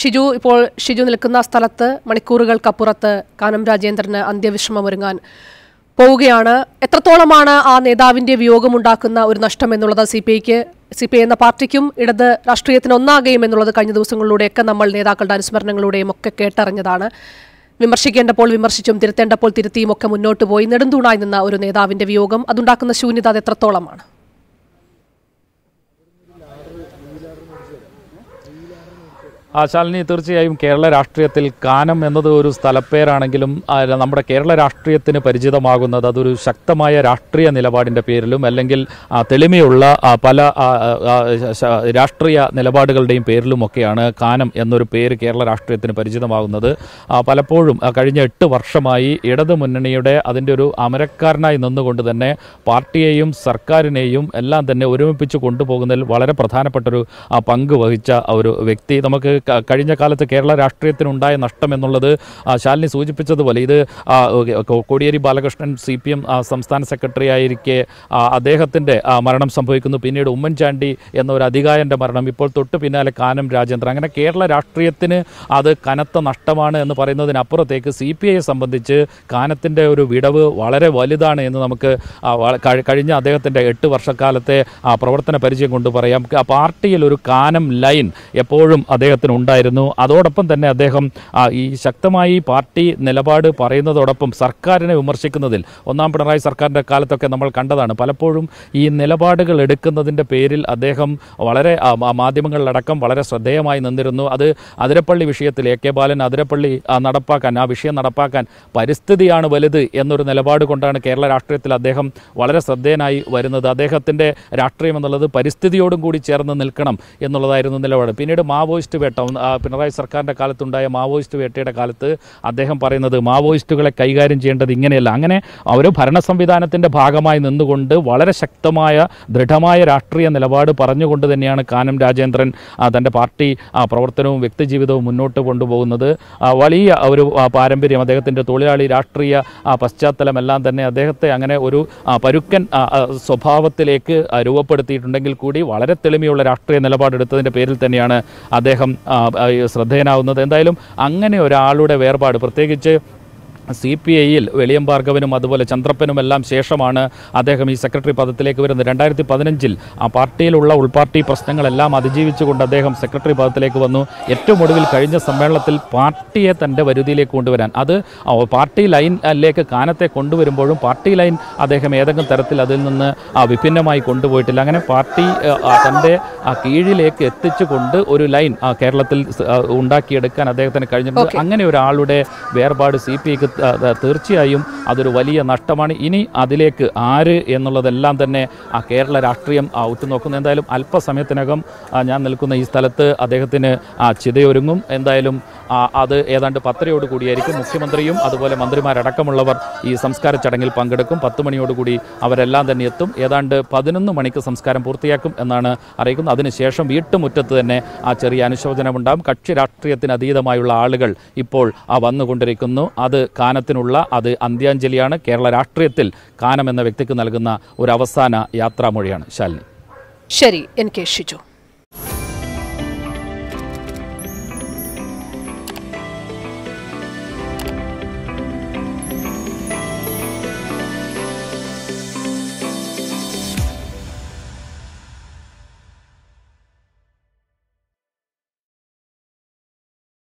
ഷിജു ഇപ്പോൾ ഷിജു നിൽക്കുന്ന സ്ഥലത്ത് മണിക്കൂറുകൾക്കപ്പുറത്ത് കാനം രാജേന്ദ്രന് അന്ത്യവിശ്രമമൊരുങ്ങാൻ പോവുകയാണ് എത്രത്തോളമാണ് ആ നേതാവിൻ്റെ വിയോഗമുണ്ടാക്കുന്ന ഒരു നഷ്ടം എന്നുള്ളത് സി പി ഐക്ക് സി പി ഐ എന്ന പാർട്ടിക്കും ഇടത് രാഷ്ട്രീയത്തിന് ഒന്നാകെയും എന്നുള്ളത് കഴിഞ്ഞ ദിവസങ്ങളിലൂടെയൊക്കെ നമ്മൾ നേതാക്കളുടെ അനുസ്മരണങ്ങളുടെയും ഒക്കെ കേട്ടറിഞ്ഞതാണ് വിമർശിക്കേണ്ടപ്പോൾ വിമർശിച്ചും തിരുത്തേണ്ടപ്പോൾ തിരുത്തിയും ഒക്കെ മുന്നോട്ട് പോയി നെടുന്തൂണായി നിന്ന ഒരു നേതാവിൻ്റെ വിയോഗം അതുണ്ടാക്കുന്ന ശൂന്യത അത് എത്രത്തോളമാണ് ആ ശാലിനി തീർച്ചയായും കേരള രാഷ്ട്രീയത്തിൽ കാനം എന്നത് ഒരു സ്ഥലപ്പേരാണെങ്കിലും നമ്മുടെ കേരള രാഷ്ട്രീയത്തിന് പരിചിതമാകുന്നത് അതൊരു ശക്തമായ രാഷ്ട്രീയ നിലപാടിൻ്റെ പേരിലും അല്ലെങ്കിൽ തെളിമയുള്ള പല രാഷ്ട്രീയ നിലപാടുകളുടെയും പേരിലുമൊക്കെയാണ് കാനം എന്നൊരു പേര് കേരള രാഷ്ട്രീയത്തിന് പരിചിതമാകുന്നത് പലപ്പോഴും കഴിഞ്ഞ എട്ട് വർഷമായി ഇടതു മുന്നണിയുടെ അതിൻ്റെ ഒരു അമരക്കാരനായി നിന്നുകൊണ്ട് തന്നെ പാർട്ടിയെയും സർക്കാരിനെയും എല്ലാം തന്നെ ഒരുമിപ്പിച്ച് കൊണ്ടുപോകുന്നതിൽ വളരെ പ്രധാനപ്പെട്ടൊരു പങ്ക് വഹിച്ച ഒരു വ്യക്തി നമുക്ക് കഴിഞ്ഞ കാലത്ത് കേരള രാഷ്ട്രീയത്തിനുണ്ടായ നഷ്ടം എന്നുള്ളത് ശാലിനി സൂചിപ്പിച്ചതുപോലെ ഇത് Kodiyeri Balakrishnan C P M സംസ്ഥാന സെക്രട്ടറി ആയിരിക്കെ അദ്ദേഹത്തിൻ്റെ മരണം സംഭവിക്കുന്നു പിന്നീട് ഉമ്മൻചാണ്ടി എന്ന ഒരു അധികായൻ്റെ മരണം ഇപ്പോൾ തൊട്ട് പിന്നാലെ കാനം രാജേന്ദ്രൻ അങ്ങനെ കേരള രാഷ്ട്രീയത്തിന് അത് കനത്ത നഷ്ടമാണ് എന്ന് പറയുന്നതിനപ്പുറത്തേക്ക് സി പി ഐയെ സംബന്ധിച്ച് കാനത്തിൻ്റെ ഒരു വിടവ് വളരെ വലുതാണ് എന്ന് നമുക്ക് കഴിഞ്ഞ അദ്ദേഹത്തിൻ്റെ എട്ട് വർഷക്കാലത്തെ പ്രവർത്തന പരിചയം കൊണ്ട് പറയാം പാർട്ടിയിൽ ഒരു കാനം ലൈൻ എപ്പോഴും അദ്ദേഹത്തിന് ഉണ്ടായിരുന്നു അതോടൊപ്പം തന്നെ അദ്ദേഹം ഈ ശക്തമായി പാർട്ടി നിലപാട് പറയുന്നതോടൊപ്പം സർക്കാരിനെ വിമർശിക്കുന്നതിൽ ഒന്നാം പിണറായി സർക്കാരിൻ്റെ കാലത്തൊക്കെ നമ്മൾ കണ്ടതാണ് പലപ്പോഴും ഈ നിലപാടുകൾ എടുക്കുന്നതിൻ്റെ പേരിൽ അദ്ദേഹം വളരെ മാധ്യമങ്ങളിലടക്കം വളരെ ശ്രദ്ധേയമായി നിന്നിരുന്നു അത് അതിരപ്പള്ളി വിഷയത്തിൽ എ കെ ബാലൻ അതിരപ്പള്ളി നടപ്പാക്കാൻ ആ വിഷയം നടപ്പാക്കാൻ പരിസ്ഥിതിയാണ് വലുത് എന്നൊരു നിലപാട് കൊണ്ടാണ് കേരള രാഷ്ട്രീയത്തിൽ അദ്ദേഹം വളരെ ശ്രദ്ധേയനായി വരുന്നത് അദ്ദേഹത്തിൻ്റെ രാഷ്ട്രീയം എന്നുള്ളത് പരിസ്ഥിതിയോടും കൂടി ചേർന്ന് നിൽക്കണം എന്നുള്ളതായിരുന്നു നിലപാട് പിന്നീട് മാവോയിസ്റ്റ് വേട്ട പിണറായി സർക്കാരിൻ്റെ കാലത്തുണ്ടായ മാവോയിസ്റ്റ് വേട്ടയുടെ കാലത്ത് അദ്ദേഹം പറയുന്നത് മാവോയിസ്റ്റുകളെ കൈകാര്യം ചെയ്യേണ്ടത് ഇങ്ങനെയല്ല അങ്ങനെ അവർ ഭരണ സംവിധാനത്തിൻ്റെ ഭാഗമായി നിന്നുകൊണ്ട് വളരെ ശക്തമായ ദൃഢമായ രാഷ്ട്രീയ നിലപാട് പറഞ്ഞുകൊണ്ട് തന്നെയാണ് കാനം രാജേന്ദ്രൻ തൻ്റെ പാർട്ടി പ്രവർത്തനവും വ്യക്തിജീവിതവും മുന്നോട്ട് കൊണ്ടുപോകുന്നത് വലിയ ഒരു പാരമ്പര്യം അദ്ദേഹത്തിൻ്റെ തൊഴിലാളി രാഷ്ട്രീയ പശ്ചാത്തലമെല്ലാം തന്നെ അദ്ദേഹത്തെ അങ്ങനെ ഒരു പരുക്കൻ സ്വഭാവത്തിലേക്ക് രൂപപ്പെടുത്തിയിട്ടുണ്ടെങ്കിൽ കൂടി വളരെ തെളിമയുള്ള രാഷ്ട്രീയ നിലപാടെടുത്തതിൻ്റെ പേരിൽ തന്നെയാണ് അദ്ദേഹം ശ്രദ്ധേയനാവുന്നത് എന്തായാലും അങ്ങനെ ഒരാളുടെ വേർപാട് പ്രത്യേകിച്ച് സി പി ഐയിൽ വെളിയം ഭാർഗവനും അതുപോലെ ചന്ദ്രപ്പനുമെല്ലാം ശേഷമാണ് അദ്ദേഹം ഈ സെക്രട്ടറി പദത്തിലേക്ക് വരുന്നത് രണ്ടായിരത്തി പതിനഞ്ചിൽ ആ പാർട്ടിയിലുള്ള ഉൾപാർട്ടി പ്രശ്നങ്ങളെല്ലാം അതിജീവിച്ചുകൊണ്ട് അദ്ദേഹം സെക്രട്ടറി പദത്തിലേക്ക് വന്നു ഏറ്റവും ഒടുവിൽ കഴിഞ്ഞ സമ്മേളനത്തിൽ പാർട്ടിയെ തൻ്റെ വരുതിയിലേക്ക് കൊണ്ടുവരാൻ അത് പാർട്ടി ലൈനിലേക്ക് കാനത്തെ കൊണ്ടുവരുമ്പോഴും പാർട്ടി ലൈൻ അദ്ദേഹം ഏതെങ്കിലും തരത്തിൽ അതിൽ നിന്ന് വിഭിന്നമായി കൊണ്ടുപോയിട്ടില്ല അങ്ങനെ പാർട്ടി തൻ്റെ കീഴിലേക്ക് എത്തിച്ചുകൊണ്ട് ഒരു ലൈൻ കേരളത്തിൽ ഉണ്ടാക്കിയെടുക്കാൻ അദ്ദേഹത്തിന് കഴിഞ്ഞിട്ടുണ്ട് അങ്ങനെ ഒരാളുടെ വേർപാട് സി പി ഐക്ക് തീർച്ചയായും അതൊരു വലിയ നഷ്ടമാണ് ഇനി അതിലേക്ക് ആര് എന്നുള്ളതെല്ലാം തന്നെ ആ കേരള രാഷ്ട്രീയം ഉറ്റുനോക്കുന്നു എന്തായാലും അല്പസമയത്തിനകം ഞാൻ നിൽക്കുന്ന ഈ സ്ഥലത്ത് അദ്ദേഹത്തിന് ചിതയൊരുങ്ങും എന്തായാലും അത് ഏതാണ്ട് പത്രയോട് കൂടിയായിരിക്കും മുഖ്യമന്ത്രിയും അതുപോലെ മന്ത്രിമാരടക്കമുള്ളവർ ഈ സംസ്കാര ചടങ്ങിൽ പങ്കെടുക്കും പത്ത് മണിയോടുകൂടി അവരെല്ലാം തന്നെ എത്തും ഏതാണ്ട് പതിനൊന്ന് മണിക്ക് സംസ്കാരം പൂർത്തിയാക്കും എന്നാണ് അറിയിക്കുന്നത് അതിനുശേഷം വീട്ടുമുറ്റത്ത് തന്നെ ആ ചെറിയ അനുശോചനമുണ്ടാകും കക്ഷി രാഷ്ട്രീയത്തിന് അതീതമായുള്ള ആളുകൾ ഇപ്പോൾ ആ വന്നുകൊണ്ടിരിക്കുന്നു അത് കാനത്തിനുള്ള അത് അന്ത്യാഞ്ജലിയാണ് കേരള രാഷ്ട്രീയത്തിൽ കാനം എന്ന വ്യക്തിക്ക് നൽകുന്ന ഒരു അവസാന യാത്രാമൊഴിയാണ് ശാലിനി ശരി എൻ കെ ഷിജു